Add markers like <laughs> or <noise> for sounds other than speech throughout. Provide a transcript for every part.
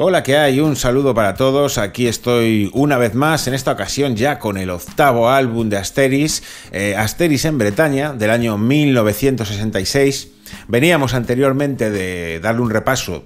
Hola, ¿qué hay? Un saludo para todos. Aquí estoy una vez más, en esta ocasión ya con el octavo álbum de Asteris, eh, Asteris en Bretaña, del año 1966. Veníamos anteriormente de darle un repaso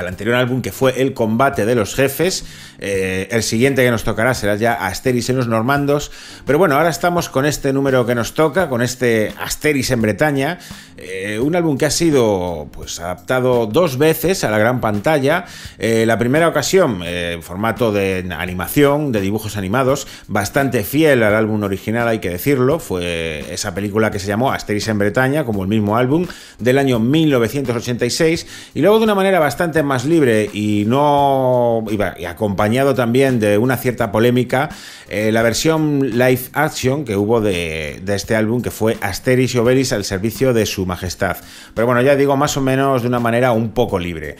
al anterior álbum que fue El combate de los jefes. Eh, el siguiente que nos tocará será ya Asteris en los normandos. Pero bueno, ahora estamos con este número que nos toca, con este Asteris en Bretaña. Eh, un álbum que ha sido pues, adaptado dos veces a la gran pantalla. Eh, la primera ocasión, en formato de animación, de dibujos animados, bastante fiel al álbum original, hay que decirlo. Fue esa película que se llamó Asteris en Bretaña, como el mismo álbum, del año 1986. Y luego de una manera bastante más libre y no y acompañado también de una cierta polémica, eh, la versión live action que hubo de, este álbum que fue Asteris y Overis al servicio de su majestad. Pero bueno, ya digo, más o menos de una manera un poco libre.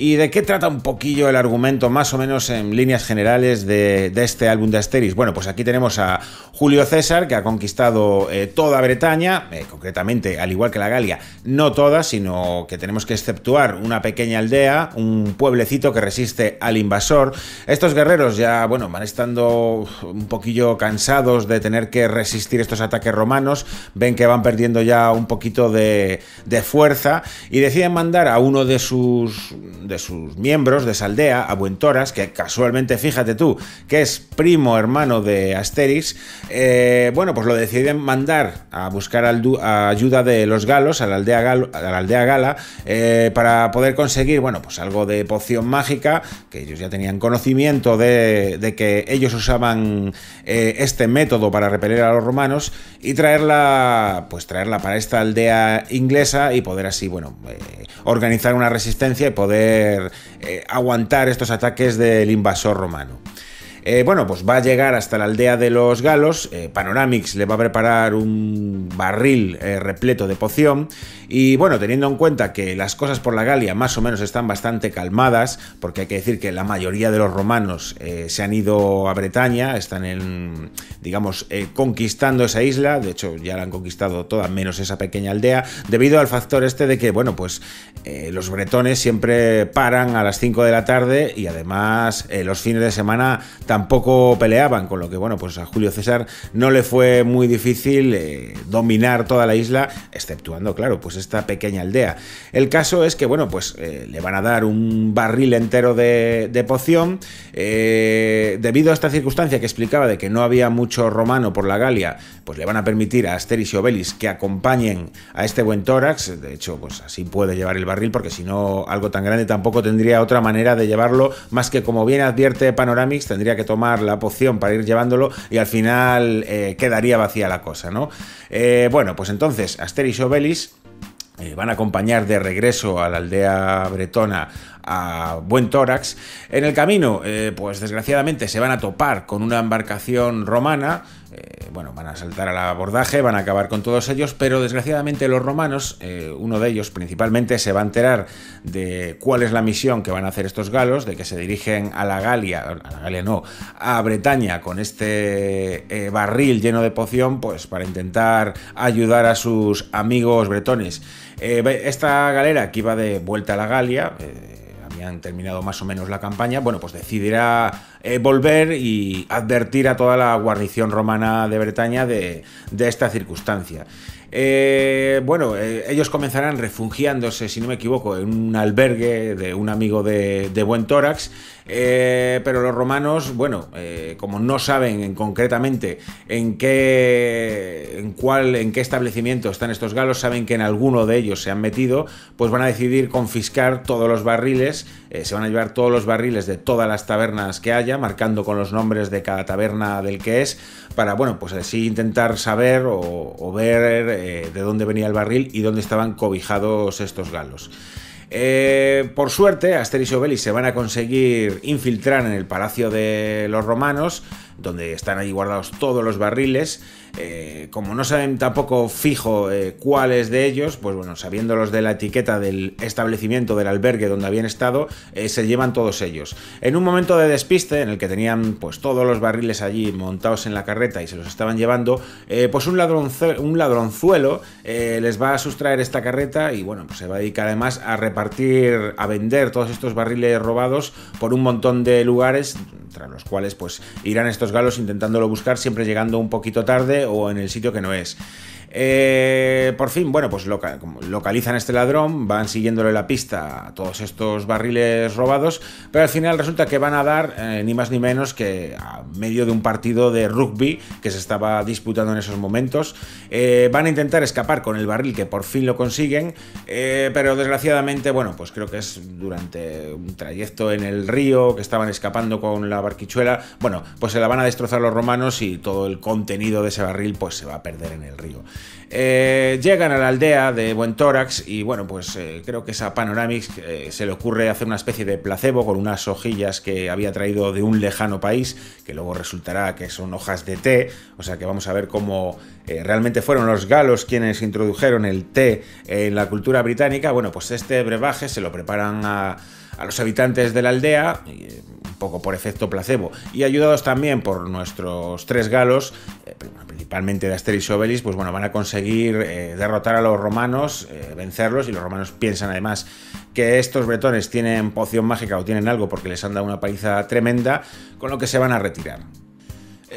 ¿Y de qué trata un poquillo el argumento, más o menos en líneas generales, de, este álbum de Asteris? Bueno, pues aquí tenemos a Julio César, que ha conquistado eh, toda Bretaña, eh, concretamente, al igual que la Galia, no toda, sino que tenemos que exceptuar una pequeña aldea, un pueblecito que resiste al invasor. Estos guerreros ya, bueno, van estando un poquillo cansados de tener que resistir estos ataques romanos, ven que van perdiendo ya un poquito de fuerza y deciden mandar a uno de sus de sus miembros de esa aldea, Abuentoras, que casualmente, fíjate tú, que es primo hermano de Asteris eh, bueno, pues lo deciden mandar a buscar ayuda de los galos a la aldea, a la aldea gala eh, para poder conseguir, bueno, pues algo de poción mágica, que ellos ya tenían conocimiento de, que ellos usaban eh, este método para repeler a los romanos y traerla, pues traerla para esta aldea inglesa y poder así, bueno, organizar una resistencia y poder eh, aguantar estos ataques del invasor romano. Eh, bueno, pues va a llegar hasta la aldea de los galos, eh, Panoramix le va a preparar un barril eh, repleto de poción y bueno, teniendo en cuenta que las cosas por la Galia más o menos están bastante calmadas, porque hay que decir que la mayoría de los romanos se han ido a Bretaña, están en, digamos, conquistando esa isla, de hecho ya la han conquistado toda menos esa pequeña aldea, debido al factor este de que, bueno, pues los bretones siempre paran a las 5 de la tarde y además los fines de semana también tampoco peleaban, con lo que bueno, pues a Julio César no le fue muy difícil eh, dominar toda la isla, exceptuando, claro, pues esta pequeña aldea. El caso es que, bueno, pues eh, le van a dar un barril entero de, poción. Eh, debido a esta circunstancia que explicaba de que no había mucho romano por la Galia, pues le van a permitir a Asteris y Obelis que acompañen a este buen tórax. De hecho, pues así puede llevar el barril, porque si no, algo tan grande tampoco tendría otra manera de llevarlo, más que como bien advierte panoramix tendría que tomar la poción para ir llevándolo y al final eh, quedaría vacía la cosa, ¿no? Eh, bueno, pues entonces Asterix y Obelix eh, van a acompañar de regreso a la aldea bretona a Buen Tórax. En el camino, pues desgraciadamente se van a topar con una embarcación romana bueno, van a saltar al abordaje, van a acabar con todos ellos, pero desgraciadamente los romanos, eh, uno de ellos principalmente, se va a enterar de cuál es la misión que van a hacer estos galos, de que se dirigen a la Galia, a la Galia no, a Bretaña con este eh, barril lleno de poción, pues para intentar ayudar a sus amigos bretones. Eh, esta galera que iba de vuelta a la Galia, han terminado más o menos la campaña, bueno, pues decidirá eh, volver y advertir a toda la guarnición romana de Bretaña de, esta circunstancia. Eh, bueno, eh, ellos comenzarán refugiándose, si no me equivoco, en un albergue de un amigo de, de Buen Tórax eh, pero los romanos, bueno, eh, como no saben en, concretamente en qué, en, cuál, en qué establecimiento están estos galos, saben que en alguno de ellos se han metido, pues van a decidir confiscar todos los barriles, eh, se van a llevar todos los barriles de todas las tabernas que haya, marcando con los nombres de cada taberna del que es, para, bueno, pues así intentar saber o ver de dónde venía el barril y dónde estaban cobijados estos galos. Eh, por suerte, Asterix y Obelix se van a conseguir infiltrar en el palacio de los romanos donde están allí guardados todos los barriles. Eh, como no saben tampoco fijo eh, cuáles de ellos, pues bueno, sabiéndolos de la etiqueta del establecimiento del albergue donde habían estado, eh, se llevan todos ellos. En un momento de despiste, en el que tenían pues todos los barriles allí montados en la carreta y se los estaban llevando, pues un, ladrón un ladronzuelo les va a sustraer esta carreta y bueno, pues se va a dedicar además a repartir, a vender todos estos barriles robados por un montón de lugares tras los cuales pues irán estos galos intentándolo buscar siempre llegando un poquito tarde o en el sitio que no es. Eh, por fin, bueno, pues localizan este ladrón, van siguiéndole la pista a todos estos barriles robados, pero al final resulta que van a dar eh, ni más ni menos que a medio de un partido de rugby que se estaba disputando en esos momentos. Eh, van a intentar escapar con el barril que por fin lo consiguen, pero desgraciadamente, bueno, pues creo que es durante un trayecto en el río que estaban escapando con la barquichuela, bueno, pues se la van a destrozar los romanos y todo el contenido de ese barril pues se va a perder en el río. Eh, llegan a la aldea de Buen Tórax y bueno, pues eh, creo que esa Panoramix eh, se le ocurre hacer una especie de placebo con unas hojillas que había traído de un lejano país, que luego resultará que son hojas de té, o sea que vamos a ver cómo realmente fueron los galos quienes introdujeron el té en la cultura británica. Bueno, pues este brebaje se lo preparan a los habitantes de la aldea, poco por efecto placebo, y ayudados también por nuestros tres galos, eh, principalmente de Asterix y pues bueno, van a conseguir eh, derrotar a los romanos, eh, vencerlos, y los romanos piensan además que estos bretones tienen poción mágica o tienen algo porque les han dado una paliza tremenda, con lo que se van a retirar.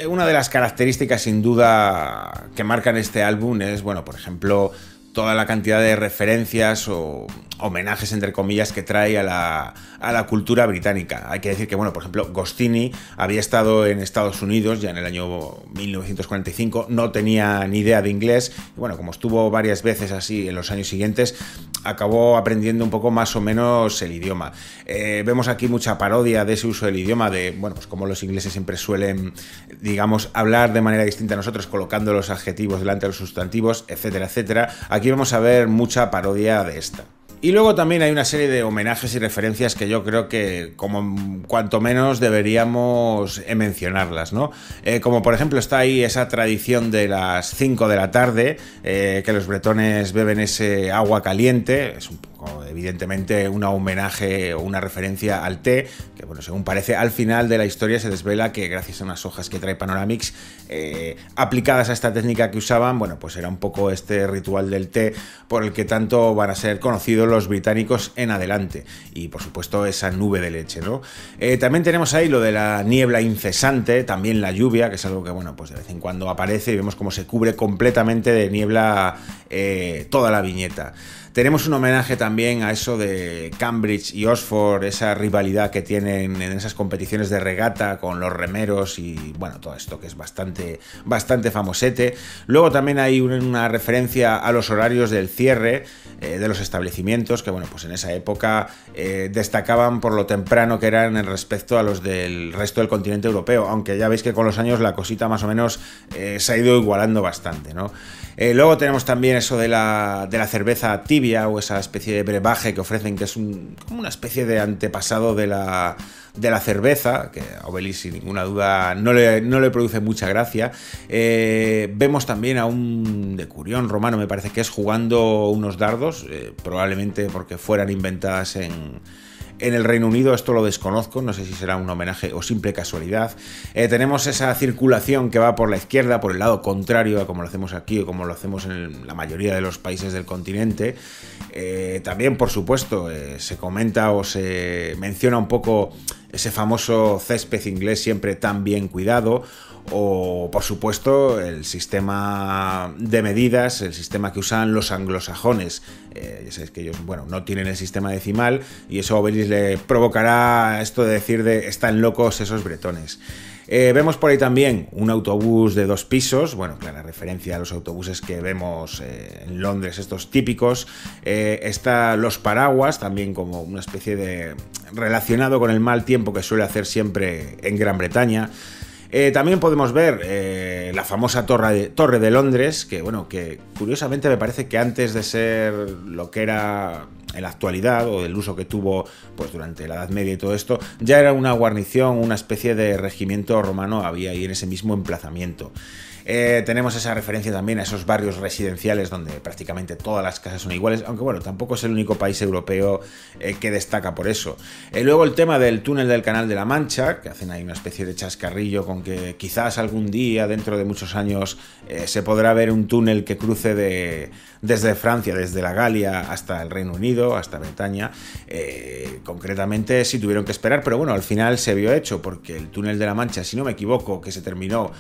Una de las características sin duda que marcan este álbum es, bueno, por ejemplo, toda la cantidad de referencias o homenajes, entre comillas, que trae a la, cultura británica. Hay que decir que, bueno, por ejemplo, Gostini había estado en Estados Unidos ya en el año 1945, no tenía ni idea de inglés, y bueno, como estuvo varias veces así en los años siguientes, acabó aprendiendo un poco más o menos el idioma. Eh, vemos aquí mucha parodia de ese uso del idioma, de, bueno, pues como los ingleses siempre suelen, digamos, hablar de manera distinta a nosotros, colocando los adjetivos delante de los sustantivos, etcétera, etcétera. Aquí vamos a ver mucha parodia de esta. Y luego también hay una serie de homenajes y referencias que yo creo que como cuanto menos deberíamos eh, mencionarlas, ¿no? Eh, como por ejemplo está ahí esa tradición de las 5 de la tarde, eh, que los bretones beben ese agua caliente, es un evidentemente un homenaje o una referencia al té, que bueno, según parece, al final de la historia se desvela que gracias a unas hojas que trae Panoramix, eh, aplicadas a esta técnica que usaban, bueno, pues era un poco este ritual del té por el que tanto van a ser conocidos los británicos en adelante. Y por supuesto esa nube de leche, ¿no? Eh, también tenemos ahí lo de la niebla incesante, también la lluvia, que es algo que, bueno, pues de vez en cuando aparece y vemos cómo se cubre completamente de niebla eh, toda la viñeta. Tenemos un homenaje también a eso de Cambridge y Oxford, esa rivalidad que tienen en esas competiciones de regata con los remeros y bueno, todo esto que es bastante, bastante famosete. Luego también hay una referencia a los horarios del cierre eh, de los establecimientos, que bueno, pues en esa época eh, destacaban por lo temprano que eran en respecto a los del resto del continente europeo, aunque ya veis que con los años la cosita más o menos eh, se ha ido igualando bastante, luego tenemos también eso de la, de la cerveza típica o esa especie de brebaje que ofrecen, que es como una especie de antepasado de la, cerveza, que a Obelis sin ninguna duda no le, no le produce mucha gracia. Eh, vemos también a un decurión romano, me parece que es jugando unos dardos, eh, probablemente porque fueran inventadas en en el Reino Unido esto lo desconozco, no sé si será un homenaje o simple casualidad. Eh, tenemos esa circulación que va por la izquierda, por el lado contrario a como lo hacemos aquí o como lo hacemos en la mayoría de los países del continente. Eh, también, por supuesto, eh, se comenta o se menciona un poco ese famoso césped inglés siempre tan bien cuidado o por supuesto el sistema de medidas, el sistema que usan los anglosajones. Eh, ya sabéis que ellos, no tienen el sistema decimal y eso a le provocará esto de decir de están locos esos bretones. Eh, vemos por ahí también un autobús de dos pisos, bueno, claro, referencia a los autobuses que vemos eh, en Londres, estos típicos. está los paraguas, también como una especie de relacionado con el mal tiempo que suele hacer siempre en Gran Bretaña. Eh, también podemos ver eh, la famosa torre de, torre de, Londres, que bueno, que curiosamente me parece que antes de ser lo que era en la actualidad o el uso que tuvo pues durante la Edad Media y todo esto, ya era una guarnición, una especie de regimiento romano había ahí en ese mismo emplazamiento. Eh, tenemos esa referencia también a esos barrios residenciales donde prácticamente todas las casas son iguales, aunque bueno, tampoco es el único país europeo eh, que destaca por eso. Eh, luego el tema del túnel del Canal de la Mancha, que hacen ahí una especie de chascarrillo con que quizás algún día, dentro de muchos años, se podrá ver un túnel que cruce de, desde Francia, desde la Galia hasta el Reino Unido, hasta Bretaña. concretamente sí tuvieron que esperar, pero bueno, al final se vio hecho porque el túnel de la Mancha, si no me equivoco, que se terminó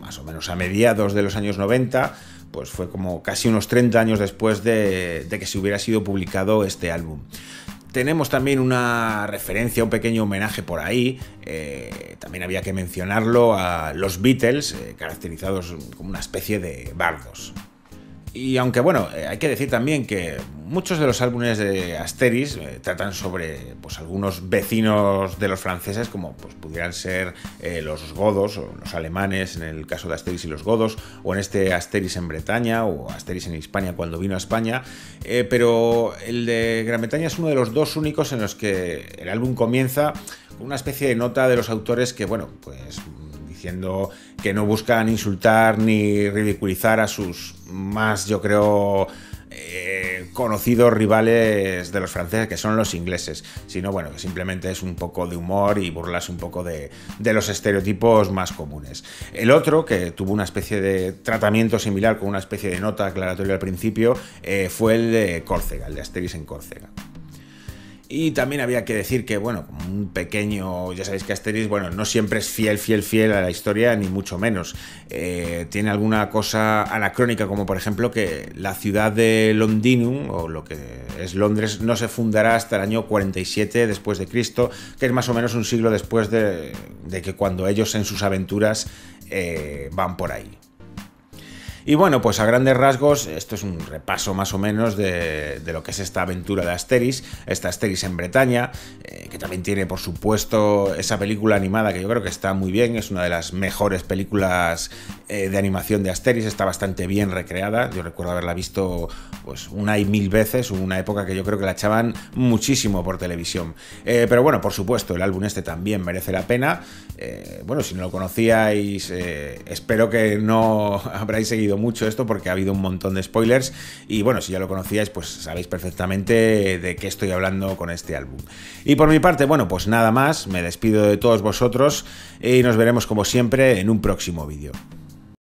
más o menos a mediados de los años 90, pues fue como casi unos 30 años después de, que se hubiera sido publicado este álbum. Tenemos también una referencia, un pequeño homenaje por ahí. Eh, también había que mencionarlo a los Beatles, eh, caracterizados como una especie de bardos. Y aunque bueno, eh, hay que decir también que muchos de los álbumes de Asteris eh, tratan sobre pues, algunos vecinos de los franceses, como pues, pudieran ser eh, los godos o los alemanes, en el caso de Asteris y los godos, o en este Asteris en Bretaña o Asteris en España cuando vino a España. pero el de Gran Bretaña es uno de los dos únicos en los que el álbum comienza con una especie de nota de los autores que, bueno, pues diciendo que no buscan insultar ni ridiculizar a sus más, yo creo, eh, conocidos rivales de los franceses, que son los ingleses, sino bueno, que simplemente es un poco de humor y burlarse un poco de, los estereotipos más comunes. El otro, que tuvo una especie de tratamiento similar con una especie de nota aclaratoria al principio, eh, fue el de Córcega, el de Asteris en Córcega. Y también había que decir que, bueno, un pequeño, ya sabéis que asteris bueno, no siempre es fiel, fiel, fiel a la historia, ni mucho menos. Eh, tiene alguna cosa anacrónica, como por ejemplo que la ciudad de Londinum, o lo que es Londres, no se fundará hasta el año 47 después de Cristo, que es más o menos un siglo después de, que cuando ellos en sus aventuras eh, van por ahí. Y bueno, pues a grandes rasgos, esto es un repaso más o menos de, lo que es esta aventura de Asteris, esta Asteris en Bretaña, eh, que también tiene, por supuesto, esa película animada que yo creo que está muy bien, es una de las mejores películas eh, de animación de Asteris, está bastante bien recreada, yo recuerdo haberla visto pues una y mil veces, una época que yo creo que la echaban muchísimo por televisión. Eh, pero bueno, por supuesto, el álbum este también merece la pena, bueno, si no lo conocíais, espero que no <laughs> habráis seguido mucho esto porque ha habido un montón de spoilers y bueno, si ya lo conocíais, pues sabéis perfectamente de qué estoy hablando con este álbum. Y por mi parte, bueno, pues nada más, me despido de todos vosotros y nos veremos como siempre en un próximo vídeo.